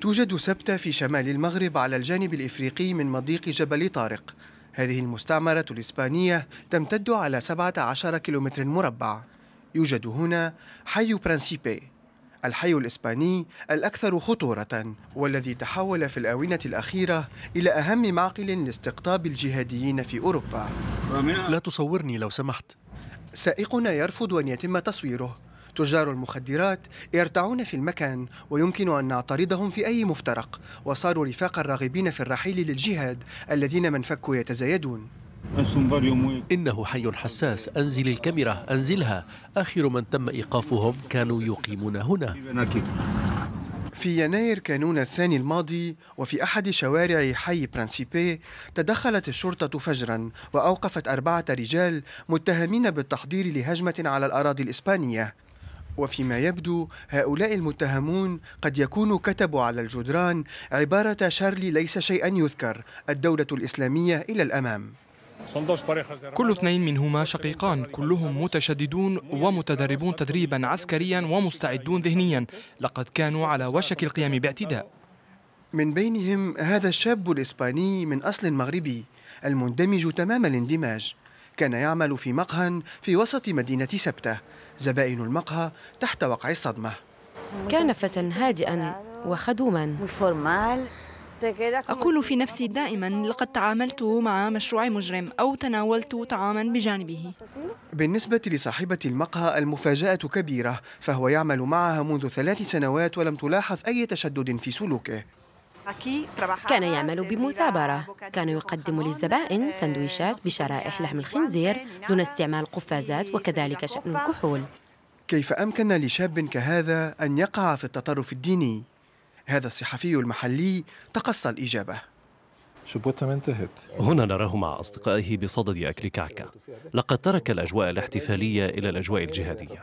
توجد سبتة في شمال المغرب على الجانب الإفريقي من مضيق جبل طارق هذه المستعمرة الإسبانية تمتد على 17 كيلومتر مربع يوجد هنا حي برانسيبي الحي الإسباني الأكثر خطورة والذي تحول في الآونة الأخيرة إلى أهم معقل لاستقطاب الجهاديين في أوروبا لا تصورني لو سمحت سائقنا يرفض أن يتم تصويره تجار المخدرات يرتعون في المكان ويمكن أن نعترضهم في أي مفترق وصاروا رفاق الراغبين في الرحيل للجهاد الذين من فكوا يتزايدون إنه حي حساس أنزل الكاميرا أنزلها آخر من تم إيقافهم كانوا يقيمون هنا في يناير كانون الثاني الماضي وفي أحد شوارع حي برانسيبي تدخلت الشرطة فجرا وأوقفت أربعة رجال متهمين بالتحضير لهجمة على الأراضي الإسبانية وفيما يبدو هؤلاء المتهمون قد يكونوا كتبوا على الجدران عبارة شارلي ليس شيئا يذكر الدولة الإسلامية إلى الأمام كل اثنين منهما شقيقان كلهم متشددون ومتدربون تدريبا عسكريا ومستعدون ذهنيا لقد كانوا على وشك القيام باعتداء من بينهم هذا الشاب الإسباني من أصل مغربي المندمج تمام الاندماج كان يعمل في مقهى في وسط مدينة سبتة زبائن المقهى تحت وقع الصدمة كان فتى هادئا وخدوما أقول في نفسي دائما لقد تعاملت مع مشروع مجرم أو تناولت طعاما بجانبه بالنسبة لصاحبة المقهى المفاجأة كبيرة فهو يعمل معها منذ ثلاث سنوات ولم تلاحظ أي تشدد في سلوكه كان يعمل بمثابرة كان يقدم للزبائن سندويشات بشرائح لحم الخنزير دون استعمال قفازات وكذلك شأن الكحول كيف أمكن لشاب كهذا أن يقع في التطرف الديني؟ هذا الصحفي المحلي تقصى الإجابة هنا نراه مع أصدقائه بصدد أكل كعكة لقد ترك الأجواء الاحتفالية إلى الأجواء الجهادية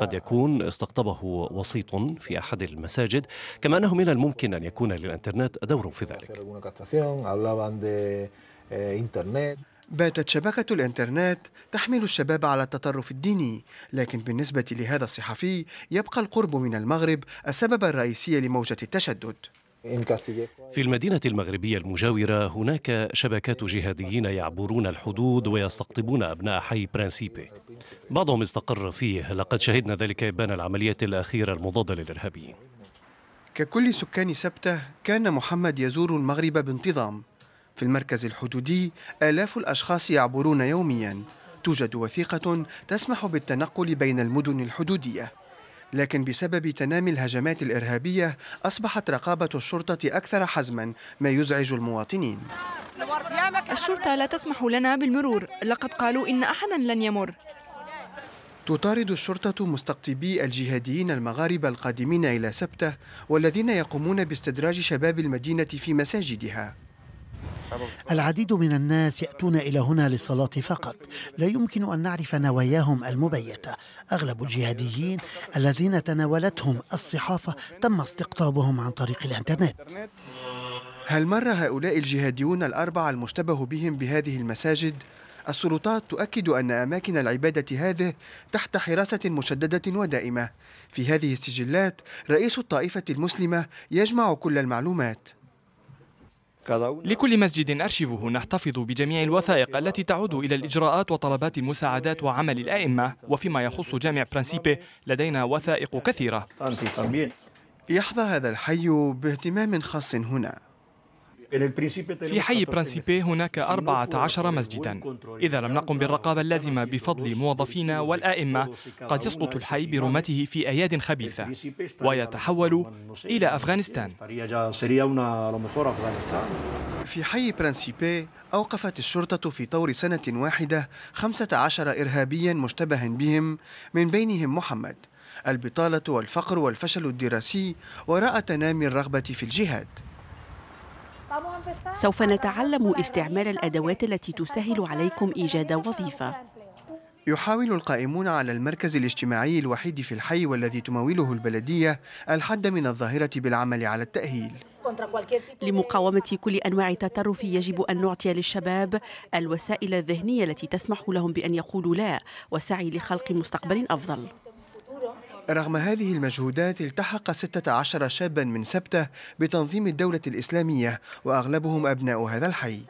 قد يكون استقطبه وسيط في أحد المساجد كما أنه من الممكن أن يكون للإنترنت دور في ذلك باتت شبكة الإنترنت تحمل الشباب على التطرف الديني، لكن بالنسبة لهذا الصحفي يبقى القرب من المغرب السبب الرئيسي لموجة التشدد. في المدينة المغربية المجاورة هناك شبكات جهاديين يعبرون الحدود ويستقطبون أبناء حي برانسيبي بعضهم استقر فيه لقد شهدنا ذلك إبان العملية الأخيرة المضادة للإرهابيين ككل سكان سبتة كان محمد يزور المغرب بانتظام في المركز الحدودي آلاف الأشخاص يعبرون يومياً توجد وثيقة تسمح بالتنقل بين المدن الحدودية لكن بسبب تنامي الهجمات الإرهابية أصبحت رقابة الشرطة أكثر حزما ما يزعج المواطنين الشرطة لا تسمح لنا بالمرور لقد قالوا إن أحدا لن يمر تطارد الشرطة مستقطبي الجهاديين المغاربة القادمين إلى سبتة والذين يقومون باستدراج شباب المدينة في مساجدها العديد من الناس يأتون إلى هنا للصلاة فقط لا يمكن أن نعرف نواياهم المبيتة أغلب الجهاديين الذين تناولتهم الصحافة تم استقطابهم عن طريق الإنترنت هل مر هؤلاء الجهاديون الأربعة المشتبه بهم بهذه المساجد؟ السلطات تؤكد أن أماكن العبادة هذه تحت حراسة مشددة ودائمة في هذه السجلات رئيس الطائفة المسلمة يجمع كل المعلومات لكل مسجد أرشيفه نحتفظ بجميع الوثائق التي تعود إلى الإجراءات وطلبات المساعدات وعمل الأئمة وفيما يخص جامع برانسيبي لدينا وثائق كثيرة يحظى هذا الحي باهتمام خاص هنا في حي برانسيبي هناك 14 مسجدا إذا لم نقم بالرقابة اللازمة بفضل موظفينا والآئمة قد يسقط الحي برمته في أياد خبيثة ويتحول إلى أفغانستان في حي برانسيبي أوقفت الشرطة في طور سنة واحدة 15 إرهابيا مشتبها بهم من بينهم محمد البطالة والفقر والفشل الدراسي وراء تنامي الرغبة في الجهاد سوف نتعلم استعمال الأدوات التي تسهل عليكم إيجاد وظيفة يحاول القائمون على المركز الاجتماعي الوحيد في الحي والذي تموله البلدية الحد من الظاهرة بالعمل على التأهيل لمقاومة كل أنواع التطرف يجب أن نعطي للشباب الوسائل الذهنية التي تسمح لهم بأن يقولوا لا والسعي لخلق مستقبل أفضل رغم هذه المجهودات التحق 16 شابا من سبته بتنظيم الدولة الإسلامية وأغلبهم أبناء هذا الحي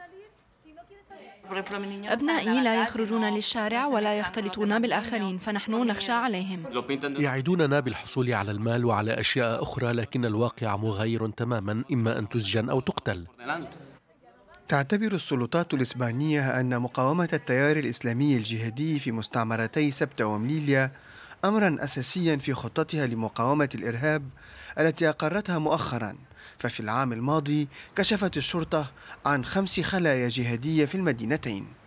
أبنائي لا يخرجون للشارع ولا يختلطون بالآخرين فنحن نخشى عليهم يعدوننا بالحصول على المال وعلى أشياء أخرى لكن الواقع مغاير تماما إما أن تسجن أو تقتل تعتبر السلطات الإسبانية أن مقاومة التيار الإسلامي الجهادي في مستعمرتي سبتة ومليليا امرا اساسيا في خطتها لمقاومه الارهاب التي اقرتها مؤخرا ففي العام الماضي كشفت الشرطه عن خمس خلايا جهاديه في المدينتين